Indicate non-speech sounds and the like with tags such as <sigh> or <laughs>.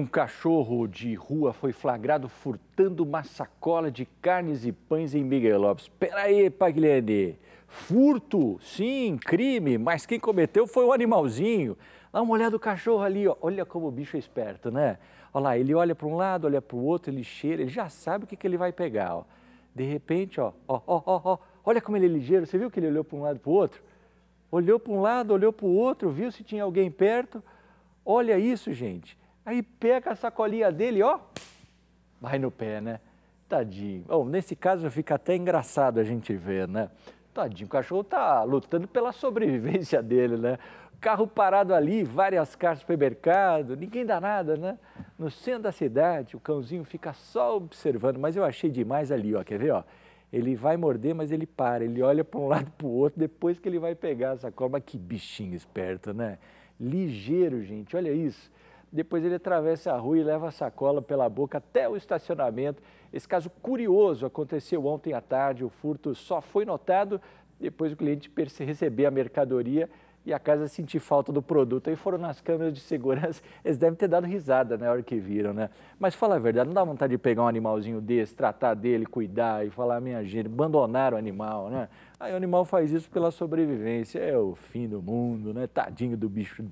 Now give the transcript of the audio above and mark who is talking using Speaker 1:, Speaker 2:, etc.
Speaker 1: Um cachorro de rua foi flagrado furtando uma sacola de carnes e pães em Miguel Lopes. Peraí, Pagliani. Furto, sim, crime, mas quem cometeu foi o um animalzinho. Dá uma olhada do cachorro ali, ó. olha como o bicho é esperto, né? Olha lá, ele olha para um lado, olha para o outro, ele cheira, ele já sabe o que, que ele vai pegar. Ó. De repente, ó, ó, ó, ó, olha como ele é ligeiro. Você viu que ele olhou para um lado e para o outro? Olhou para um lado, olhou para o outro, viu se tinha alguém perto. Olha isso, gente. Aí pega a sacolinha dele, ó, vai no pé, né? Tadinho. Bom, nesse caso fica até engraçado a gente ver, né? Tadinho, o cachorro tá lutando pela sobrevivência <laughs> dele, né? Carro parado ali, várias caixas supermercado, ninguém dá nada, né? No centro da cidade, o cãozinho fica só observando, mas eu achei demais ali, ó, quer ver, ó? Ele vai morder, mas ele para, ele olha para um <laughs> lado para o outro, depois que ele vai pegar a sacola. Mas que bichinho esperto, né? Ligeiro, gente, olha isso. Depois ele atravessa a rua e leva a sacola pela boca até o estacionamento. Esse caso curioso aconteceu ontem à tarde. O furto só foi notado depois do cliente receber a mercadoria e a casa sentir falta do produto. Aí foram nas câmeras de segurança, <laughs> eles devem ter dado risada na né, hora que viram, né? Mas fala a verdade, não dá vontade de pegar um animalzinho desse, tratar dele, cuidar e falar, minha gente, abandonar o animal, né? Aí o animal faz isso pela sobrevivência, é o fim do mundo, né? Tadinho do bicho